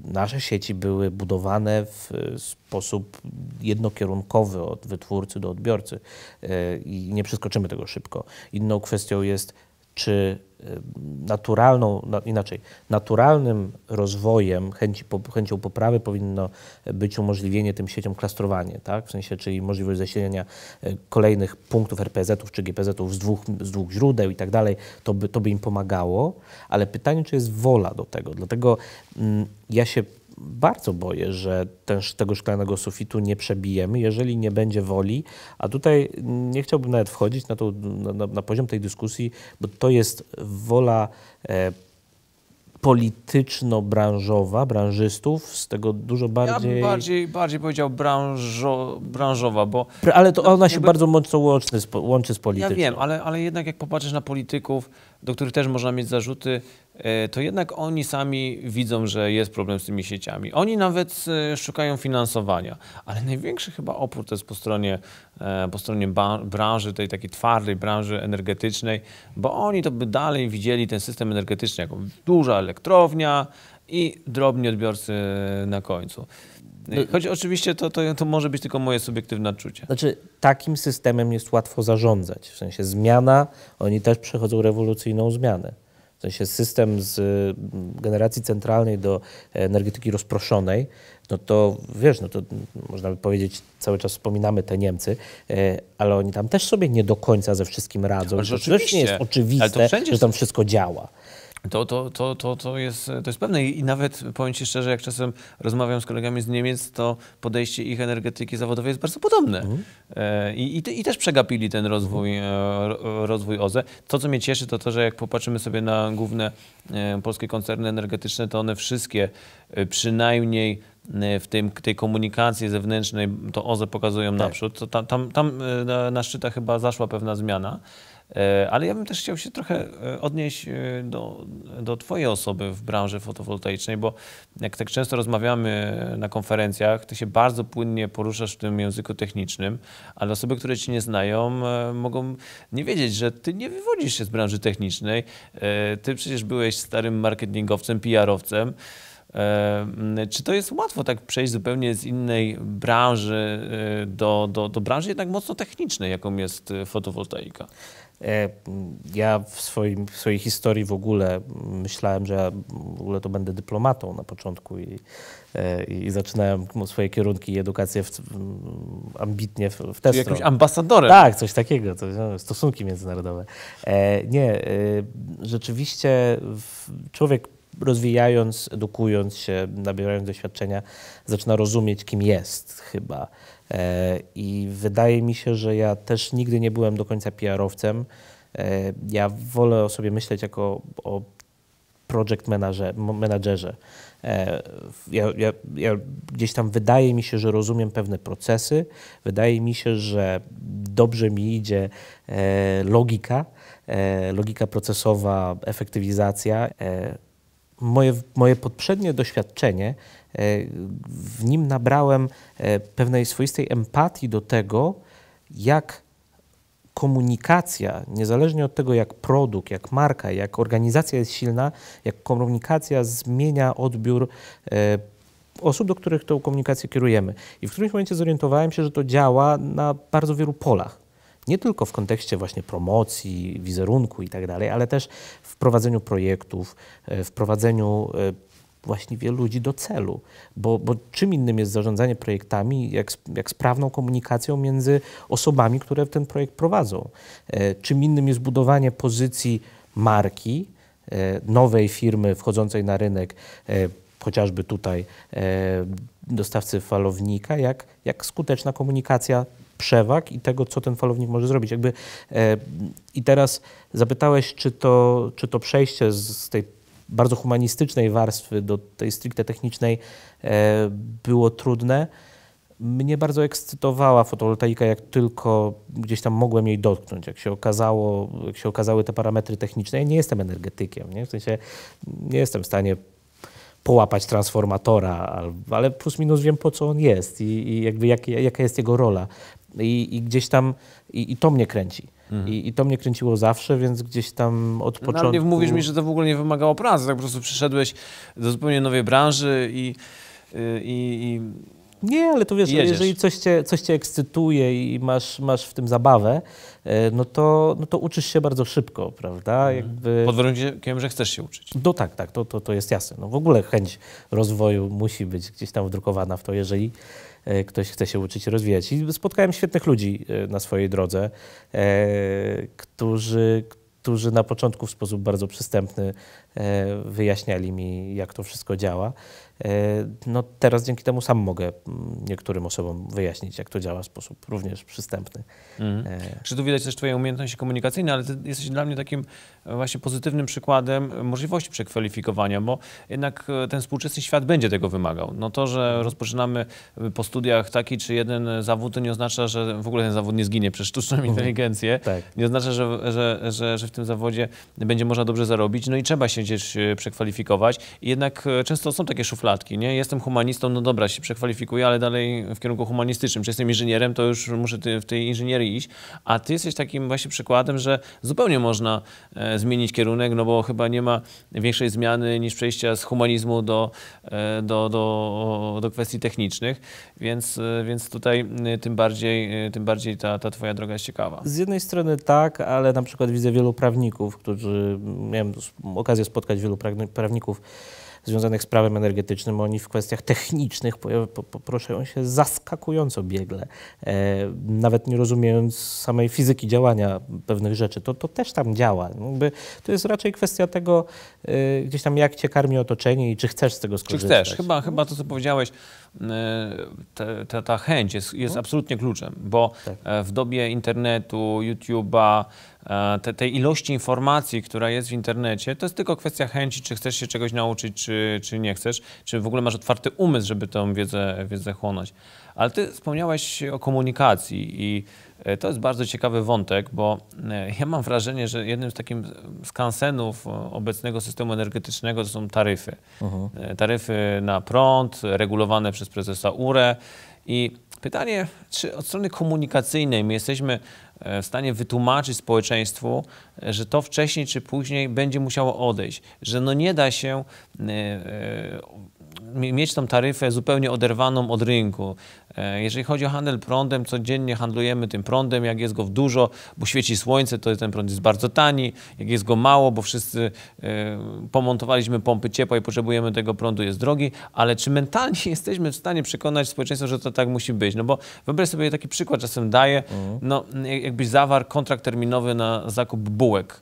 Nasze sieci były budowane w e, sposób jednokierunkowy od wytwórcy do odbiorcy e, i nie przeskoczymy tego szybko. Inną kwestią jest, czy Y, naturalną, no, inaczej, naturalnym rozwojem, chęci, chęcią poprawy powinno być umożliwienie tym sieciom klastrowanie, tak? w sensie, czyli możliwość zasilenia y, kolejnych punktów RPZ-ów czy GPZ-ów z dwóch, z dwóch źródeł i tak dalej, to by, to by im pomagało, ale pytanie, czy jest wola do tego. Dlatego mm, ja się bardzo boję, że ten, tego szklanego sufitu nie przebijemy, jeżeli nie będzie woli. A tutaj nie chciałbym nawet wchodzić na, to, na, na poziom tej dyskusji, bo to jest wola e, polityczno-branżowa, branżystów, z tego dużo bardziej... Ja bardziej, bardziej powiedział branżo, branżowa, bo... Ale to ona się jakby... bardzo mocno łączy z, łączy z polityką. Ja wiem, ale, ale jednak jak popatrzysz na polityków, do których też można mieć zarzuty, e, to jednak oni sami widzą, że jest problem z tymi sieciami. Oni nawet e, szukają finansowania, ale największy chyba opór to jest po stronie, e, po stronie branży, tej takiej twardej branży energetycznej, bo oni to by dalej widzieli ten system energetyczny jako duża elektrownia i drobni odbiorcy na końcu. No choć oczywiście to, to, to, może być tylko moje subiektywne odczucie. Znaczy, takim systemem jest łatwo zarządzać. W sensie zmiana, oni też przechodzą rewolucyjną zmianę. W sensie system z mm, generacji centralnej do energetyki rozproszonej, no to wiesz, no to można by powiedzieć, cały czas wspominamy te Niemcy, e, ale oni tam też sobie nie do końca ze wszystkim radzą. Ale to oczywiście. nie jest oczywiste, że tam wszystko działa. To, to, to, to, to, jest, to jest pewne i nawet powiem Ci szczerze, jak czasem rozmawiam z kolegami z Niemiec, to podejście ich energetyki zawodowej jest bardzo podobne. Mhm. E, I, i, I, też przegapili ten rozwój, mhm. e, rozwój OZE. To, co mnie cieszy, to to, że jak popatrzymy sobie na główne e, polskie koncerny energetyczne, to one wszystkie przynajmniej Y, w tym, tej komunikacji zewnętrznej to OZE pokazują tak. naprzód. To tam, tam, tam y, na szczytach chyba zaszła pewna zmiana. Y, ale ja bym też chciał się trochę odnieść do, do Twojej osoby w branży fotowoltaicznej, bo jak tak często rozmawiamy na konferencjach, Ty się bardzo płynnie poruszasz w tym języku technicznym, ale osoby, które Cię nie znają, mogą nie wiedzieć, że Ty nie wywodzisz się z branży technicznej. Ty przecież byłeś starym marketingowcem, PR-owcem. Czy to jest łatwo tak przejść zupełnie z innej branży e, do, do, do branży jednak mocno technicznej, jaką jest e, fotowoltaika? E, ja w, swoim, w swojej historii w ogóle myślałem, że ja w ogóle to będę dyplomatą na początku i, i zaczynałem swoje kierunki i edukację w, ambitnie w, w tę Jakimś ambasadorem. Tak, coś takiego, to, no, stosunki międzynarodowe. nie, rzeczywiście człowiek rozwijając, edukując się, nabierając doświadczenia, zaczyna rozumieć, kim jest chyba. E, I wydaje mi się, że ja też nigdy nie byłem do końca PR-owcem. E, ja wolę o sobie myśleć jako o project managerze. E, ja, ja, ja, gdzieś tam wydaje mi się, że rozumiem pewne procesy, wydaje mi się, że dobrze mi idzie logika, logika procesowa, efektywizacja moje, moje poprzednie doświadczenie, e, w nim nabrałem e, pewnej swoistej empatii do tego, jak komunikacja, niezależnie od tego, jak produkt, jak marka, jak organizacja jest silna, jak komunikacja zmienia odbiór e, osób, do których tą komunikację kierujemy. I w którymś momencie zorientowałem się, że to działa na bardzo wielu polach nie tylko w kontekście właśnie promocji, wizerunku itd., tak ale też w prowadzeniu projektów, e, w prowadzeniu e, właściwie ludzi do celu. Bo, bo czym innym jest zarządzanie projektami, jak, jak sprawną komunikacją między osobami, które ten projekt prowadzą. E, czym innym jest budowanie pozycji marki, nowej firmy wchodzącej na rynek, chociażby tutaj dostawcy falownika, jak, jak skuteczna komunikacja przewag i tego, co ten falownik może zrobić. Jakby, e, I teraz zapytałeś, czy to, czy to przejście z, tej bardzo humanistycznej warstwy do tej stricte technicznej e, było trudne. Mnie bardzo ekscytowała fotowoltaika, jak tylko gdzieś tam mogłem jej dotknąć, jak się, okazało, jak się okazały te parametry techniczne. Ja nie jestem energetykiem, nie? w sensie nie jestem w stanie połapać transformatora, ale plus minus wiem po co on jest i, i jakby jak, jaka jest jego rola. I, i gdzieś tam, i, i, to mnie kręci. Mhm. I, I, to mnie kręciło zawsze, więc gdzieś tam od no, początku... No, nie mówisz mi, że to w ogóle nie wymagało pracy, tak po prostu przyszedłeś do zupełnie nowej branży i... Y, i, i nie, ale to wiesz, Jedziesz. jeżeli coś cię, coś cię ekscytuje i masz, masz w tym zabawę, e, no to, no to uczysz się bardzo szybko, prawda? Mhm. Jakby... Pod warunkiem, że chcesz się uczyć. No tak, tak, to, to, to jest jasne. No w ogóle chęć rozwoju musi być gdzieś tam wdrukowana w to, jeżeli e, ktoś chce się uczyć i rozwijać. I spotkałem świetnych ludzi e, na swojej drodze, którzy, którzy na początku w sposób bardzo przystępny wyjaśniali mi, jak to wszystko działa. E, no teraz dzięki temu sam mogę mm, niektórym osobom wyjaśnić, jak to działa w sposób również przystępny. Mhm. E, czy tu widać też Twoje umiejętności komunikacyjne, ale Ty jesteś dla mnie takim e, właśnie pozytywnym przykładem możliwości przekwalifikowania, bo jednak ten współczesny świat będzie tego wymagał. No to, że mhm. rozpoczynamy po studiach taki czy jeden zawód, to nie oznacza, że w ogóle ten zawód nie zginie przez sztuczną mhm. inteligencję. Tak. Nie oznacza, że, że, że, że w tym zawodzie będzie można dobrze zarobić, no i trzeba się gdzieś przekwalifikować. I jednak często są takie szuflady, klatki, nie? Jestem humanistą, no dobra, się przekwalifikuję, ale dalej w kierunku humanistycznym. Czy jestem inżynierem, to już muszę ty, w tej inżynierii iść. A ty jesteś takim właśnie przykładem, że zupełnie można e, zmienić kierunek, no bo chyba nie ma większej zmiany niż przejścia z humanizmu do, e, do, do, do kwestii technicznych, więc, e, więc tutaj e, tym bardziej, e, tym bardziej ta, ta twoja droga jest ciekawa. Z jednej strony tak, ale na przykład widzę wielu prawników, którzy, miałem okazję spotkać wielu prawników, związanych z prawem energetycznym, oni w kwestiach technicznych poruszają się zaskakująco biegle, e, nawet nie rozumiejąc samej fizyki działania pewnych rzeczy. To, to też tam działa. Jakby to jest raczej kwestia tego, e, gdzieś tam jak cię karmi otoczenie i czy chcesz z tego skorzystać. Czy chcesz? Chyba, chyba to, co powiedziałeś, te, ta chęć jest, jest no. absolutnie kluczem, bo tak. E, w dobie internetu, YouTube'a, e, te, tej ilości informacji, która jest w internecie, to jest tylko kwestia chęci, czy chcesz się czegoś nauczyć, czy, czy nie chcesz, czy w ogóle masz otwarty umysł, żeby tą wiedzę, wiedzę chłonąć. Ale ty wspomniałeś o komunikacji i E, to jest bardzo ciekawy wątek, bo e, ja mam wrażenie, że jednym z takich skansenów e, obecnego systemu energetycznego to są taryfy. Uh mhm. -huh. Taryfy na prąd, regulowane przez prezesa URE. I pytanie, czy od strony komunikacyjnej my jesteśmy w stanie wytłumaczyć społeczeństwu, że to wcześniej czy później będzie musiało odejść, że no nie da się mieć tą taryfę zupełnie oderwaną od rynku, E, jeżeli chodzi o handel prądem, codziennie handlujemy tym prądem, jak jest go dużo, bo świeci słońce, to ten prąd jest bardzo tani, jak jest go mało, bo wszyscy e, pomontowaliśmy pompy ciepła i potrzebujemy tego prądu, jest drogi, ale czy mentalnie jesteśmy w stanie przekonać społeczeństwo, że to tak musi być? No bo wyobraź sobie, taki przykład czasem daję, mhm. no jakbyś zawarł kontrakt terminowy na zakup bułek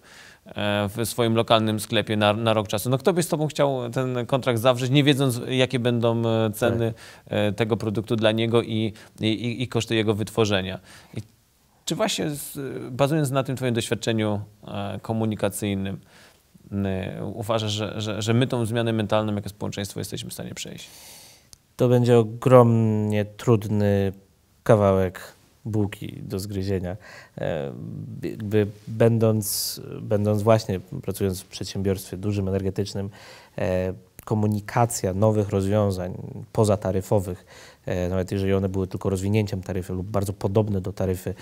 w swoim lokalnym sklepie na, na rok czasu. No kto by z tobą chciał ten kontrakt zawrzeć, nie wiedząc jakie będą e, ceny tak. E, tego produktu dla niego i, i, i koszty jego wytworzenia. I czy właśnie z, bazując na tym twoim doświadczeniu e, komunikacyjnym, uważasz, że, że, że my tą zmianę mentalną jako społeczeństwo jesteśmy w stanie przejść? To będzie ogromnie trudny kawałek bułki do zgryzienia. E, by, będąc, będąc właśnie, pracując w przedsiębiorstwie dużym, energetycznym, e, komunikacja nowych rozwiązań pozataryfowych, e, nawet jeżeli one były tylko rozwinięciem taryfy lub bardzo podobne do taryfy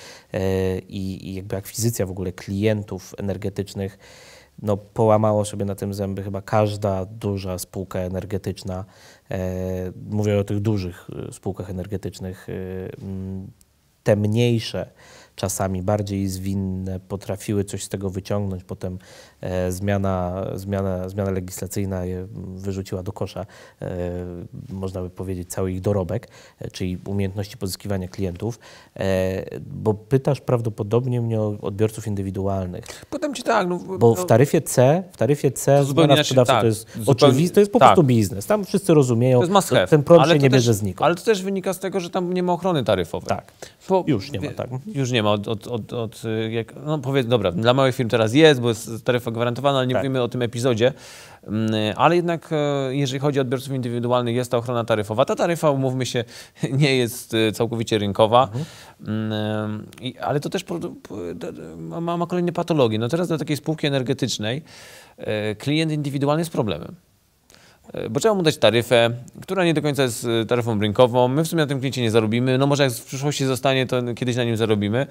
i, i jakby akwizycja w ogóle klientów energetycznych, no, połamało sobie na tym zęby chyba każda duża spółka energetyczna. mówię o tych dużych spółkach energetycznych te mniejsze, czasami bardziej zwinne, potrafiły coś z tego wyciągnąć, potem E, zmiana, zmiana, zmiana legislacyjna wyrzuciła do kosza, e, można by powiedzieć, cały ich dorobek, e, czyli umiejętności pozyskiwania klientów, bo pytasz prawdopodobnie mnie o odbiorców indywidualnych. Potem ci tak. No, bo no. w taryfie C, w taryfie C zmiana sprzedawcy tak, to jest tak, oczywiste, to jest po tak. prostu biznes. Tam wszyscy rozumieją, że ten prąd się nie też, z znikąd. Ale to też wynika z tego, że tam nie ma ochrony taryfowej. Tak. Bo już nie ma, tak. Już nie ma. Od, od, od, od jak, no powiedz, dobra, dla małych firm teraz jest, bo jest taryfa strefa gwarantowana, ale nie tak. mówimy o tym epizodzie. Mm, ale jednak, e, jeżeli chodzi o odbiorców indywidualnych, jest ta ochrona taryfowa. Ta taryfa, umówmy się, nie jest e, całkowicie rynkowa, mhm. Mm, e, ale to też ma kolejne patologie. No teraz dla takiej spółki energetycznej klient indywidualny jest problemem. E, bo trzeba mu dać taryfę, która nie do końca jest e, taryfą rynkową. My w sumie na tym kliencie nie zarobimy. No może jak w przyszłości zostanie, to kiedyś na nim zarobimy.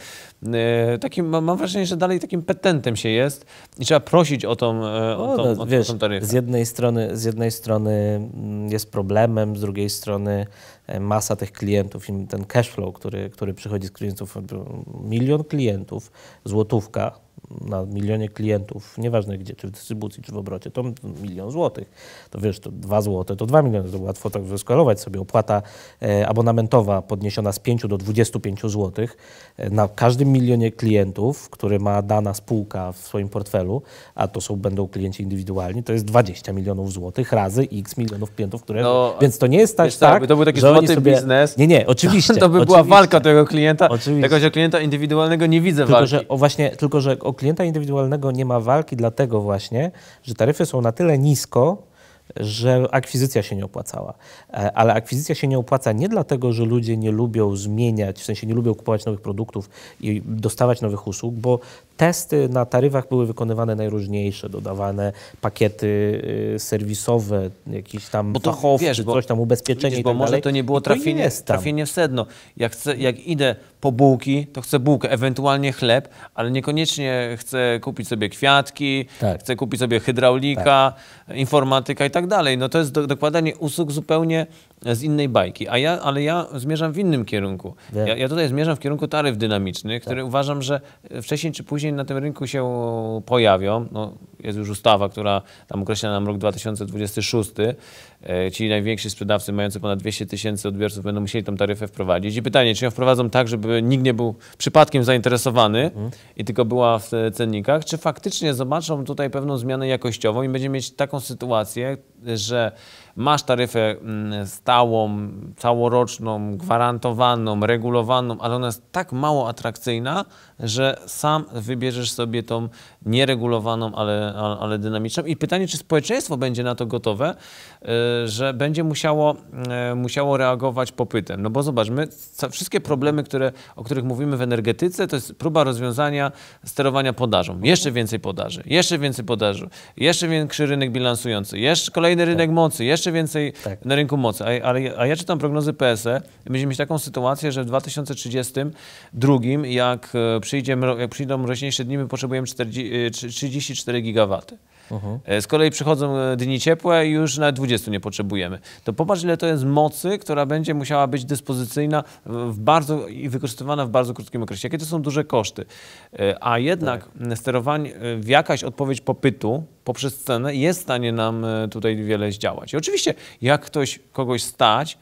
E, takim, mam wrażenie, że dalej takim petentem się jest i trzeba prosić o tą, no o tą, no, o wiesz, tą taryfę. Z jednej, strony, z jednej strony mm, jest problemem, z drugiej strony masa tych klientów i ten cash flow, który, który przychodzi z klientów, milion klientów, złotówka na milionie klientów, nieważne gdzie, czy w dystrybucji, czy w obrocie, to milion złotych. To wiesz, to dwa złote, to dwa miliony, to łatwo tak wyskalować sobie. Opłata e, abonamentowa podniesiona z 5 do 25 złotych e, na każdym milionie klientów, który ma dana spółka w swoim portfelu, a to są będą klienci indywidualni, to jest 20 milionów złotych razy x milionów klientów, które... No, więc to nie jest tak, tak, tak to był taki że złoty sobie... biznes. Nie, nie, oczywiście. to by oczywiście. była walka tego klienta, oczywiście. tego że klienta indywidualnego nie widzę tylko, walki. Że, o właśnie, tylko, że o klienta indywidualnego nie ma walki, dlatego właśnie, że taryfy są na tyle nisko, że akwizycja się nie opłacała. E, ale akwizycja się nie opłaca nie dlatego, że ludzie nie lubią zmieniać, w sensie nie lubią kupować nowych produktów i dostawać nowych usług, bo testy na taryfach były wykonywane najróżniejsze, dodawane pakiety y, serwisowe, jakieś tam bo to, fachowcy, wiesz, bo, coś tam, ubezpieczenie wiesz, bo i tak może to nie było trafienie, to trafienie w sedno. Jak, chcę, jak idę po bułki, to chcę bułkę, ewentualnie chleb, ale niekoniecznie chcę kupić sobie kwiatki, tak. chcę kupić sobie hydraulika, tak. informatyka i tak tak dalej. No to jest do, dokładanie usług zupełnie z innej bajki, a ja, ale ja zmierzam w innym kierunku. Ja, ja, tutaj zmierzam w kierunku taryf dynamicznych, które tak. uważam, że wcześniej czy później na tym rynku się pojawią. No, jest już ustawa, która tam określa nam rok 2026. E, ci najwięksi sprzedawcy mający ponad 200 tysięcy odbiorców będą musieli tą taryfę wprowadzić. I pytanie, czy ją wprowadzą tak, żeby nikt nie był przypadkiem zainteresowany mhm. i tylko była w e, cennikach, czy faktycznie zobaczą tutaj pewną zmianę jakościową i będziemy mieć taką sytuację, że masz taryfę mm, stałą, całoroczną, gwarantowaną, regulowaną, ale ona jest tak mało atrakcyjna, że sam wybierzesz sobie tą nieregulowaną, ale, ale dynamiczną. I pytanie, czy społeczeństwo będzie na to gotowe, y, że będzie musiało, y, musiało reagować popytem. No bo zobaczmy, wszystkie problemy, które, o których mówimy w energetyce, to jest próba rozwiązania sterowania podażą. Jeszcze więcej podaży, jeszcze więcej podaży, jeszcze większy rynek bilansujący, jeszcze kolejny tak. rynek mocy, jeszcze jeszcze więcej tak. na rynku mocy. A, ale, a ja czytam prognozy PSE, będziemy mieć taką sytuację, że w 2032, jak, e, przyjdzie, jak przyjdą mroźniejsze dni, my potrzebujemy 40, 34 e, gigawaty. Uh-huh. Z kolei przychodzą e, dni ciepłe i już na 20 nie potrzebujemy. To popatrz, ile to jest mocy, która będzie musiała być dyspozycyjna w bardzo, i wykorzystywana w bardzo krótkim okresie. Jakie to są duże koszty. E, a jednak tak. sterowanie, jakaś odpowiedź popytu poprzez cenę jest w stanie nam tutaj wiele zdziałać. I oczywiście, jak ktoś kogoś stać,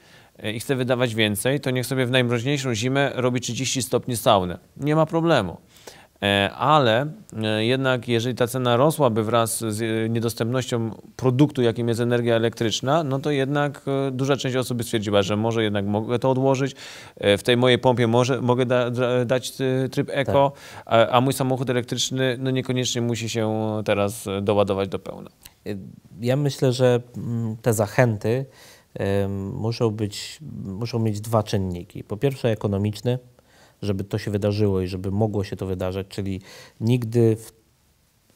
i chce wydawać więcej, to niech sobie w najmroźniejszą zimę robi 30 stopni saunę. Nie ma problemu. E, ale e, jednak jeżeli ta cena rosłaby wraz z e, niedostępnością produktu, jakim jest energia elektryczna, no to jednak duża część osób by stwierdziła, że może jednak mogę to odłożyć, w tej mojej pompie może, mogę da, da, dać tryb tak. eko, tak. a, a, mój samochód elektryczny no niekoniecznie musi się teraz doładować do pełna. Ja myślę, że mm, te zachęty muszą, być, muszą mieć dwa czynniki. Po pierwsze ekonomiczny, żeby to się wydarzyło i żeby mogło się to wydarzać, czyli nigdy w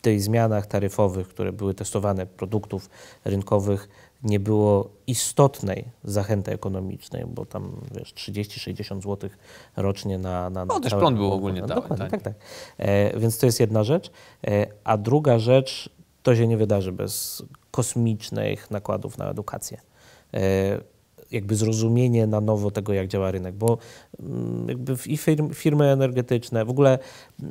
tych zmianach taryfowych, które były testowane produktów rynkowych, nie było istotnej zachęty ekonomicznej, bo tam wiesz, 30-60 zł rocznie na... na, na no też prąd był ogólnie na, no, dokładnie, tak, tak. tak. E, więc to jest jedna rzecz. E, a druga rzecz, to się nie wydarzy bez kosmicznych nakładów na edukację. E, jakby zrozumienie na nowo tego, jak działa rynek, bo mm, jakby i firmy, firmy energetyczne w ogóle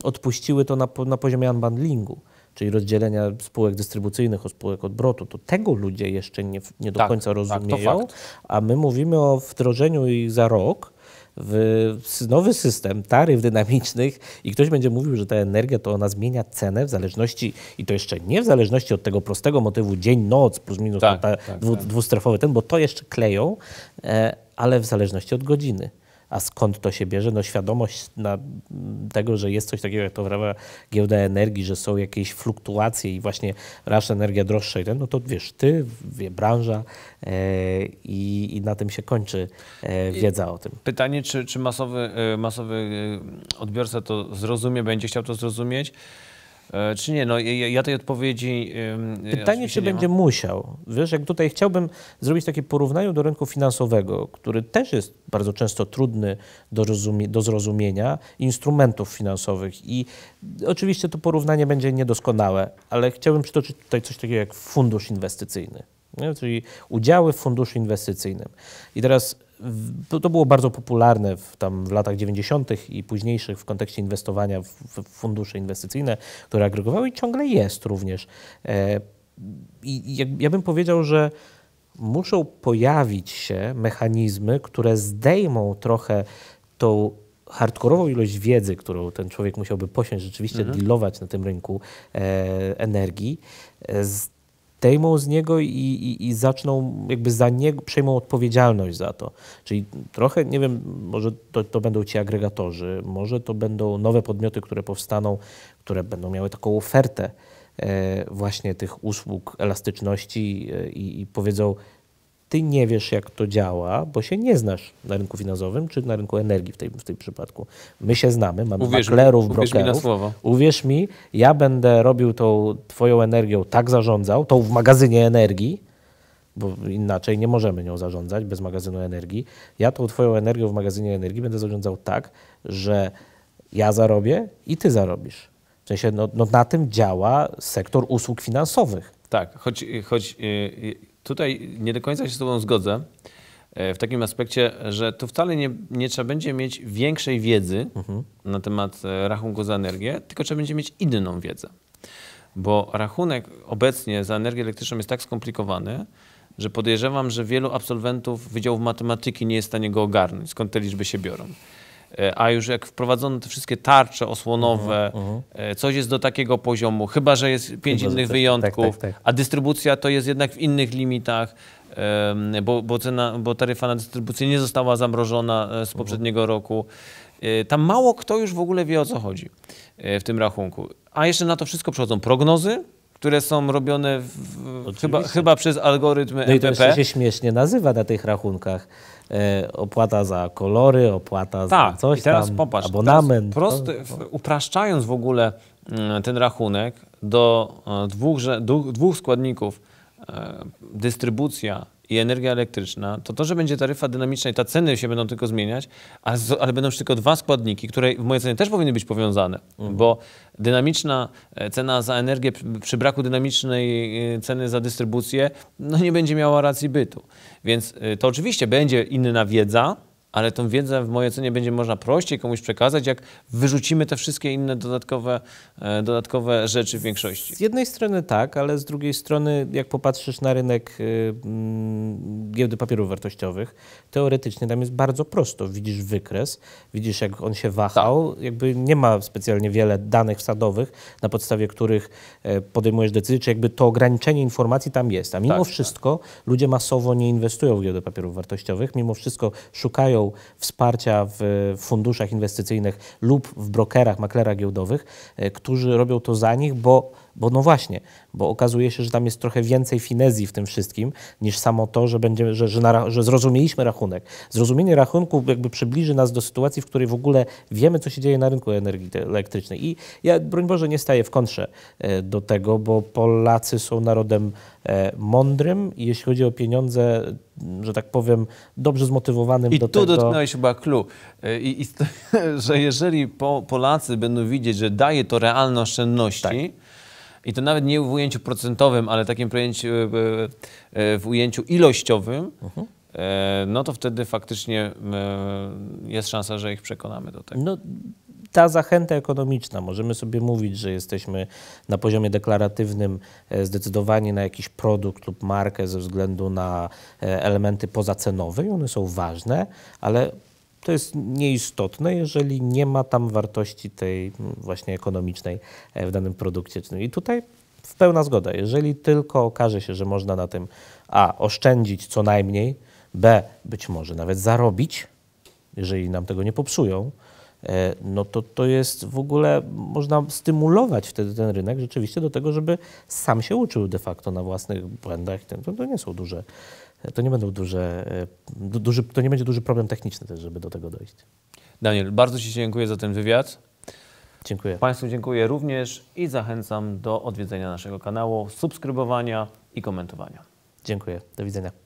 odpuściły to na, na poziomie unbundlingu czyli rozdzielenia spółek dystrybucyjnych od spółek odbrotu, to tego ludzie jeszcze nie, nie do tak, końca tak, rozumieją, tak, a my mówimy o wdrożeniu ich za rok, w nowy system taryf dynamicznych i ktoś będzie mówił, że ta energia to ona zmienia cenę w zależności, i to jeszcze nie w zależności od tego prostego motywu dzień-noc plus minus tak, ta, tak, tak. dwustrefowy ten, bo to jeszcze kleją, e, ale w zależności od godziny. A skąd to się bierze? No świadomość na, tego, że jest coś takiego jak to prawa giełda energii, że są jakieś fluktuacje i właśnie raz energia droższa i ten, no to wiesz, ty, wie, branża e, i, i, na tym się kończy e, wiedza I o tym. Pytanie, czy, czy masowy, e, masowy e, odbiorca to zrozumie, będzie chciał to zrozumieć? E, czy nie? No, ja, ja tej odpowiedzi. E, Pytanie, czy będzie musiał. Wiesz, jak tutaj chciałbym zrobić takie porównanie do rynku finansowego, który też jest bardzo często trudny do, rozumie, do zrozumienia, instrumentów finansowych. I oczywiście to porównanie będzie niedoskonałe, ale chciałbym przytoczyć tutaj coś takiego jak fundusz inwestycyjny, nie? czyli udziały w funduszu inwestycyjnym. I teraz to było bardzo popularne w, tam w latach 90. i późniejszych w kontekście inwestowania w, w fundusze inwestycyjne, które agregowały i ciągle jest również. E, I ja bym powiedział, że muszą pojawić się mechanizmy, które zdejmą trochę tą hardkorową ilość wiedzy, którą ten człowiek musiałby posiąść, rzeczywiście mhm. dealować na tym rynku e, energii, e, z zdejmą z niego i, i, i zaczną jakby za niego, przejmą odpowiedzialność za to. Czyli trochę, nie wiem, może to, to będą ci agregatorzy, może to będą nowe podmioty, które powstaną, które będą miały taką ofertę e, właśnie tych usług elastyczności e, i, i powiedzą, ty nie wiesz, jak to działa, bo się nie znasz na rynku finansowym czy na rynku energii w, tej, w tym przypadku. My się znamy, mamy uwierz maklerów, mi, uwierz Mi na słowo. Uwierz mi, ja będę robił tą twoją energią, tak zarządzał, tą w magazynie energii, bo inaczej nie możemy nią zarządzać bez magazynu energii. Ja tą twoją energią w magazynie energii będę zarządzał tak, że ja zarobię i ty zarobisz. W sensie, no, no na tym działa sektor usług finansowych. Tak, choć, choć yy, tutaj nie do końca się z Tobą zgodzę e, w takim aspekcie, że tu wcale nie, nie trzeba będzie mieć większej wiedzy mhm. na temat e, rachunku za energię, tylko trzeba będzie mieć inną wiedzę. Bo rachunek obecnie za energię elektryczną jest tak skomplikowany, że podejrzewam, że wielu absolwentów Wydziałów Matematyki nie jest w stanie go ogarnąć, skąd te liczby się biorą. E, a już jak wprowadzono te wszystkie tarcze osłonowe, uh mhm, -huh, mhm. e, coś jest do takiego poziomu, chyba że jest pięć chyba, innych tak, wyjątków, tak, tak, a dystrybucja to jest jednak w innych limitach, bo, bo, cena, bo taryfa na dystrybucję nie została zamrożona e, z mhm. poprzedniego uh -huh. roku. Tam mało kto już w ogóle wie o co chodzi w tym rachunku. A jeszcze na to wszystko przychodzą prognozy, które są robione w, chyba, chyba, przez algorytmy MPP. No i to się śmiesznie nazywa na tych rachunkach E, opłata za kolory, opłata tak, za coś i teraz tam, popatrz, abonament. Teraz no. prosty, upraszczając w ogóle mm, ten rachunek do e, dwóch, dwóch składników, e, dystrybucja i energia elektryczna, to to, że będzie taryfa dynamiczna i ta ceny się będą tylko zmieniać, ale, ale będą już tylko dwa składniki, które w mojej ocenie też powinny być powiązane, mhm. bo dynamiczna e, cena za energię przy braku dynamicznej e, ceny za dystrybucję no nie będzie miała racji bytu. Więc e, to oczywiście będzie inna wiedza, ale tą wiedzę w mojej ocenie będzie można prościej komuś przekazać, jak wyrzucimy te wszystkie inne dodatkowe, e, dodatkowe rzeczy w większości. Z jednej strony tak, ale z drugiej strony, jak popatrzysz na rynek y, mm, giełdy papierów wartościowych, teoretycznie tam jest bardzo prosto. Widzisz wykres, widzisz jak on się wahał, tak. jakby nie ma specjalnie wiele danych wsadowych, na podstawie których e, podejmujesz decyzję, czy jakby to ograniczenie informacji tam jest. A mimo tak, wszystko tak. ludzie masowo nie inwestują w giełdę papierów wartościowych, mimo wszystko szukają wsparcia w funduszach inwestycyjnych lub w brokerach, maklerach giełdowych, e, którzy robią to za nich, bo bo no właśnie, bo okazuje się, że tam jest trochę więcej finezji w tym wszystkim, niż samo to, że, będziemy, że, że, na, że zrozumieliśmy rachunek. Zrozumienie rachunku jakby przybliży nas do sytuacji, w której w ogóle wiemy, co się dzieje na rynku energii elektrycznej. I ja, broń Boże, nie staję w kontrze e, do tego, bo Polacy są narodem e, mądrym, i jeśli chodzi o pieniądze, że tak powiem, dobrze zmotywowanym I do tego. I tu dotknąłeś chyba clue, e, I, i, że jeżeli po, Polacy będą widzieć, że daje to realne oszczędności, tak i to nawet nie w ujęciu procentowym, ale takim pojęciu, e, e, e, w ujęciu ilościowym, mhm. no to wtedy faktycznie jest szansa, że ich przekonamy do tego. No ta zachęta ekonomiczna. Możemy sobie mówić, że jesteśmy na poziomie deklaratywnym zdecydowani na jakiś produkt lub markę ze względu na elementy pozacenowe i one są ważne, ale to jest nieistotne, jeżeli nie ma tam wartości tej mm, właśnie ekonomicznej e, w danym produkcie. No I tutaj w pełna zgoda. Jeżeli tylko okaże się, że można na tym a. oszczędzić co najmniej, b. być może nawet zarobić, jeżeli nam tego nie popsują, e, no to to jest w ogóle, można stymulować wtedy ten rynek rzeczywiście do tego, żeby sam się uczył de facto na własnych błędach. To, to nie są duże to nie będą duże, e, du, duży, to nie będzie duży problem techniczny też, żeby do tego dojść. Daniel, bardzo Ci dziękuję za ten wywiad. Dziękuję. Państwu dziękuję również i zachęcam do odwiedzenia naszego kanału, subskrybowania i komentowania. Dziękuję. Do widzenia.